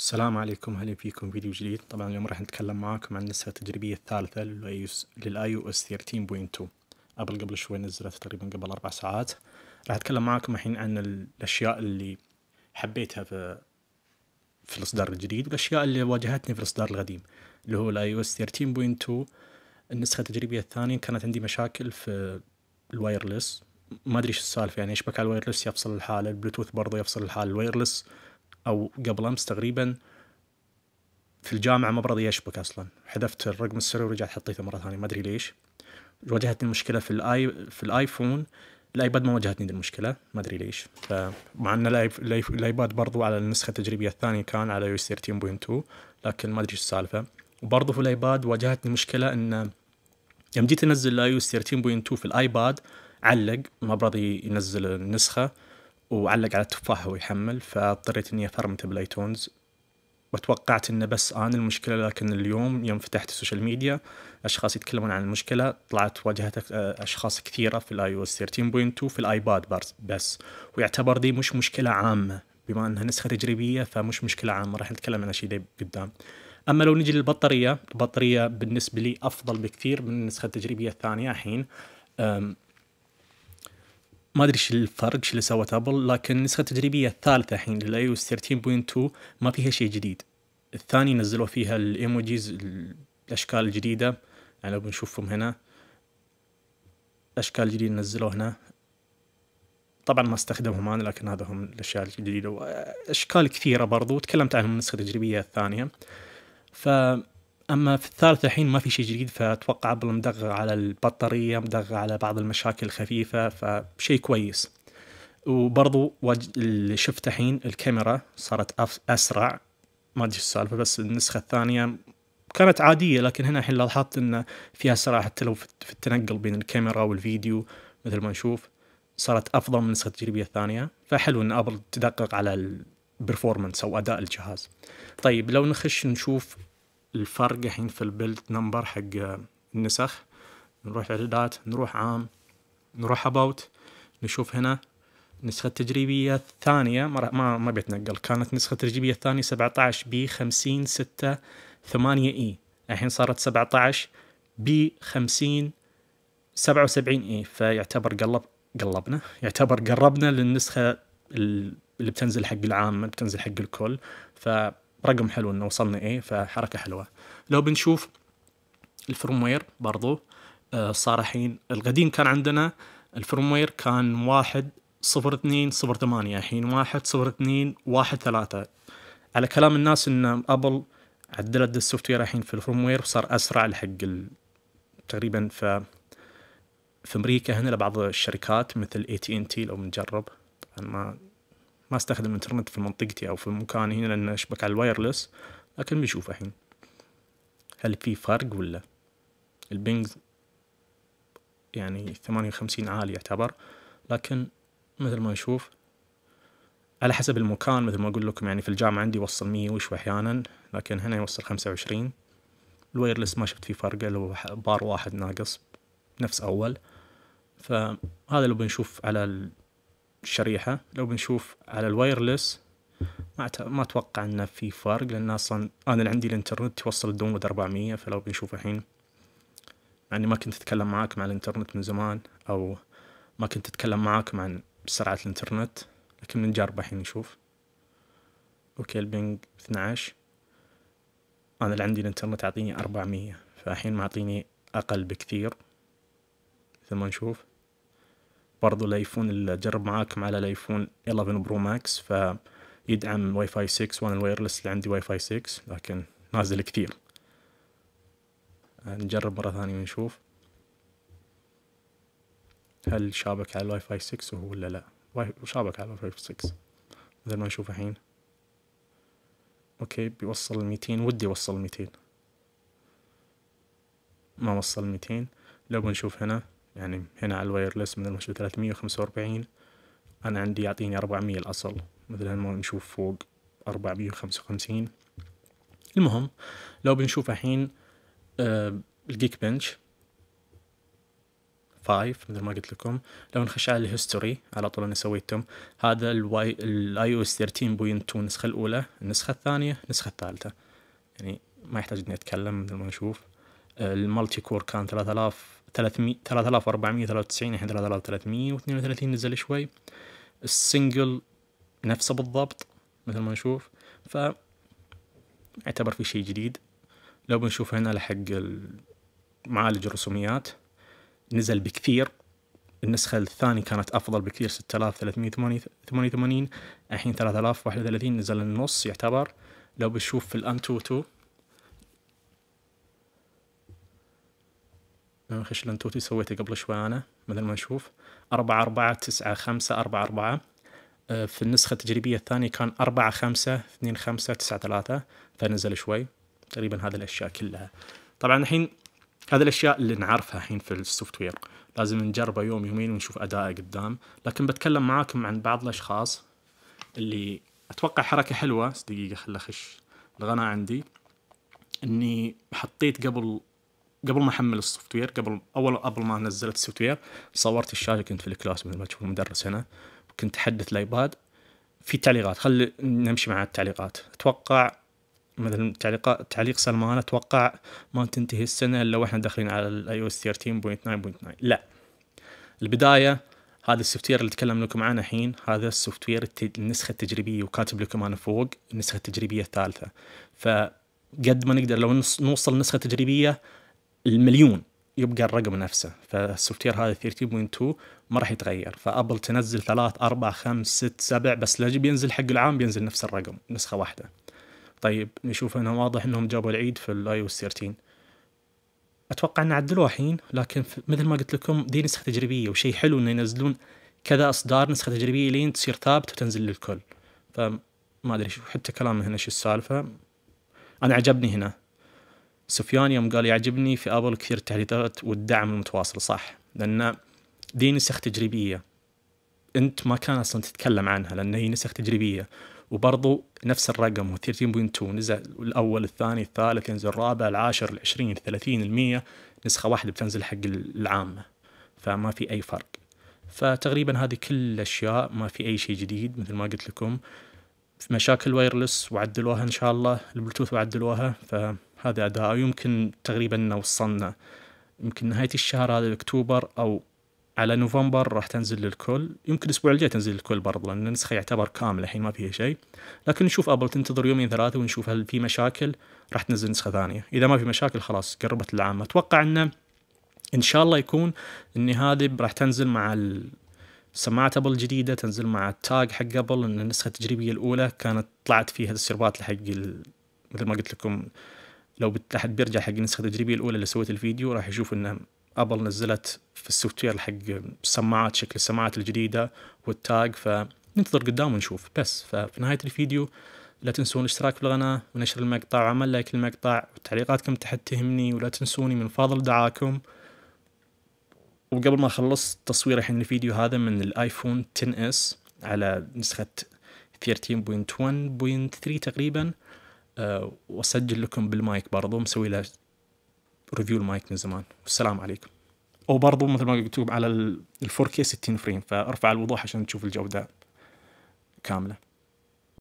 السلام عليكم اهلا فيكم فيديو جديد طبعا اليوم راح نتكلم معاكم عن النسخة التجريبية الثالثة للاي او اس 13.2 ابل قبل شوي نزلت تقريبا قبل اربع ساعات راح اتكلم معاكم الحين عن الاشياء اللي حبيتها في في الاصدار الجديد والاشياء اللي واجهتني في الاصدار القديم اللي هو الاي او اس 13.2 النسخة التجريبية الثانية كانت عندي مشاكل في الوايرلس ما ادري ايش السالفة يعني يشبك على الوايرلس يفصل الحالة البلوتوث برضه يفصل الحالة الوايرلس او قبل امس تقريبا في الجامعه ما برضي يشبك اصلا حذفت الرقم السري ورجعت حطيته مره ثانيه ما ادري ليش واجهتني المشكله في الاي في الايفون الايباد ما واجهتني المشكله ما ادري ليش فمع ان الايباد برضو على النسخه التجريبيه الثانيه كان على يو 13.2 لكن ما ادري ايش السالفه وبرضو في الايباد واجهتني مشكله ان يوم جيت انزل الاي او 13.2 في الايباد علق ما برضي ينزل النسخه وعلق على التفاحة ويحمل فاضطريت اني افرمته بالايتونز وتوقعت انه بس انا المشكله لكن اليوم يوم فتحت السوشيال ميديا اشخاص يتكلمون عن المشكله طلعت واجهت اشخاص كثيره في الاي او اس 13.2 في الايباد بس ويعتبر دي مش مشكله عامه بما انها نسخه تجريبيه فمش مشكله عامه راح نتكلم عن شيء دي قدام اما لو نجي للبطاريه البطاريه بالنسبه لي افضل بكثير من النسخه التجريبيه الثانيه الحين ما ادري ايش الفرق اللي سوت ابل لكن النسخه التجريبيه الثالثه الحين للاي او 13.2 ما فيها شيء جديد الثاني نزلوا فيها الايموجيز الاشكال الجديده يعني لو بنشوفهم هنا اشكال جديده نزلوا هنا طبعا ما استخدمهم انا لكن هذا هم الاشياء الجديده واشكال كثيره برضو تكلمت عنهم النسخه التجريبيه الثانيه ف اما في الثالثه الحين ما في شيء جديد فاتوقع ابل مدغ على البطاريه مدغ على بعض المشاكل الخفيفه فشيء كويس وبرضو اللي شفته الحين الكاميرا صارت اسرع ما ادري السالفه بس النسخه الثانيه كانت عاديه لكن هنا الحين لاحظت ان فيها سرعه حتى لو في التنقل بين الكاميرا والفيديو مثل ما نشوف صارت افضل من النسخه التجريبيه الثانيه فحلو ان ابل تدقق على البرفورمانس او اداء الجهاز طيب لو نخش نشوف الفرق الحين في البيلت نمبر حق النسخ نروح اعدادات نروح عام نروح اباوت نشوف هنا النسخة التجريبية الثانية ما ما بيتنقل كانت النسخة التجريبية الثانية 17 بي 50 6 8 اي الحين صارت 17 بي 50 77 اي فيعتبر قلب قلبنا يعتبر قربنا للنسخة اللي بتنزل حق العام بتنزل حق الكل ف رقم حلو انه وصلنا ايه فحركه حلوه لو بنشوف الفرموير برضو آه، صار الحين القديم كان عندنا الفرموير كان واحد صفر اثنين صفر ثمانية الحين واحد صفر اثنين واحد ثلاثة على كلام الناس ان ابل عدلت السوفت وير الحين في الفرموير وصار اسرع لحق تقريبا ف في امريكا هنا لبعض الشركات مثل اي تي ان تي لو بنجرب انا ما ما استخدم الانترنت في منطقتي او في مكاني هنا لان اشبك على الوايرلس لكن بنشوف الحين هل في فرق ولا البينج يعني ثمانية وخمسين عالي يعتبر لكن مثل ما نشوف على حسب المكان مثل ما أقول لكم يعني في الجامعة عندي يوصل مية وشو أحيانا لكن هنا يوصل خمسة وعشرين الوايرلس ما شفت فيه فرق لو بار واحد ناقص نفس أول فهذا لو بنشوف على الشريحة لو بنشوف على الوايرلس ما ما اتوقع انه في فرق لان اصلا انا اللي عندي الانترنت يوصل الدومود 400 فلو بنشوف الحين مع يعني اني ما كنت اتكلم معاكم عن الانترنت من زمان او ما كنت اتكلم معاكم عن سرعة الانترنت لكن بنجرب الحين نشوف اوكي البنج 12 انا اللي عندي الانترنت اعطيني 400 فالحين معطيني اقل بكثير مثل ما نشوف برضو الايفون اللي جرب معاكم على الايفون 11 برو ماكس فيدعم واي فاي 6 وانا الوايرلس اللي عندي واي فاي 6 لكن نازل كثير نجرب مرة ثانية ونشوف هل شابك على الواي فاي 6 وهو ولا لا شابك على الواي فاي 6 مثل ما نشوف الحين اوكي بيوصل 200 ودي يوصل 200 ما وصل 200 لو بنشوف هنا يعني هنا على الوايرلس من وخمسة 345 أنا عندي يعطيني 400 الأصل مثلا ما نشوف فوق 455 المهم لو بنشوف الحين آه الجيك بنش 5 مثل ما قلت لكم لو نخش على الهيستوري على طول انا سويتهم هذا الواي الاي او اس 13.2 النسخه الاولى النسخه الثانيه النسخه الثالثه يعني ما يحتاج اني اتكلم مثل ما نشوف آه، المالتي كور كان 3000 300 3493 نحن 3332 نزل شوي السنجل نفسه بالضبط مثل ما نشوف ف يعتبر في شيء جديد لو بنشوف هنا لحق معالج الرسوميات نزل بكثير النسخة الثانية كانت أفضل بكثير 6388 الحين 3031 نزل النص يعتبر لو بنشوف في الأنتوتو خش لنتوتي سويته قبل شوي انا مثل ما نشوف 4 4 9 5 4 4 في النسخة التجريبية الثانية كان 4 5 2 5 9 3 فنزل شوي تقريبا هذه الاشياء كلها طبعا الحين هذه الاشياء اللي نعرفها الحين في السوفت وير لازم نجربه يوم يومين ونشوف ادائه قدام لكن بتكلم معاكم عن بعض الاشخاص اللي اتوقع حركه حلوه دقيقه خل اخش الغناء عندي اني حطيت قبل قبل ما احمل السوفت وير قبل اول قبل ما نزلت السوفت وير صورت الشاشه كنت في الكلاس مثل ما تشوف المدرس هنا كنت احدث الايباد في تعليقات خلي نمشي مع التعليقات اتوقع مثلا تعليقات تعليق سلمان اتوقع ما تنتهي السنه الا واحنا داخلين على الاي او اس 13.9.9 لا البدايه هذا السوفت وير اللي تكلم لكم عنه الحين هذا السوفت وير النسخه التجريبيه وكاتب لكم انا فوق النسخه التجريبيه الثالثه فقد ما نقدر لو نوصل نسخه تجريبيه المليون يبقى الرقم نفسه فالسوفت وير هذا 13.2 ما راح يتغير فابل تنزل ثلاث اربع خمس ست سبع بس لا بينزل حق العام بينزل نفس الرقم نسخه واحده طيب نشوف انه واضح انهم جابوا العيد في الاي او 13 اتوقع ان عدلوه الحين لكن مثل ما قلت لكم دي نسخه تجريبيه وشيء حلو انه ينزلون كذا اصدار نسخه تجريبيه لين تصير ثابت وتنزل للكل فما ادري شو حتى كلامه هنا شو السالفه انا عجبني هنا سفيان يوم قال يعجبني في ابل كثير التحديثات والدعم المتواصل صح لان دي نسخ تجريبيه انت ما كان اصلا تتكلم عنها لان هي نسخ تجريبيه وبرضو نفس الرقم هو 13.2 نزل الاول الثاني الثالث ينزل الرابع العاشر العشرين الثلاثين المية نسخه واحده بتنزل حق العامه فما في اي فرق فتقريبا هذه كل الاشياء ما في اي شيء جديد مثل ما قلت لكم مشاكل وايرلس وعدلوها ان شاء الله البلوتوث وعدلوها ف هذا أداء يمكن تقريبا وصلنا يمكن نهاية الشهر هذا أكتوبر أو على نوفمبر راح تنزل للكل يمكن الأسبوع الجاي تنزل للكل برضه لأن النسخة يعتبر كامل الحين ما فيها شيء لكن نشوف أبل تنتظر يومين ثلاثة ونشوف هل في مشاكل راح تنزل نسخة ثانية إذا ما في مشاكل خلاص قربت العام أتوقع أنه إن شاء الله يكون إن هذه راح تنزل مع سماعة أبل الجديدة تنزل مع التاج حق أبل إن النسخة التجريبية الأولى كانت طلعت فيها السيرفات حق مثل ما قلت لكم لو احد بيرجع حق النسخه التجريبيه الاولى اللي سويت الفيديو راح يشوف ان ابل نزلت في السوفت وير حق السماعات شكل السماعات الجديده والتاج فننتظر قدام ونشوف بس ففي نهايه الفيديو لا تنسون الاشتراك في القناه ونشر المقطع وعمل لايك للمقطع وتعليقاتكم تحت تهمني ولا تنسوني من فضل دعاكم وقبل ما اخلص تصوير الحين الفيديو هذا من الايفون 10 اس على نسخه 13.1.3 تقريبا آه، واسجل لكم بالمايك برضو مسوي له ريفيو المايك من زمان والسلام عليكم وبرضو مثل ما قلت على ال 4K 60 فريم فارفع الوضوح عشان تشوف الجوده كامله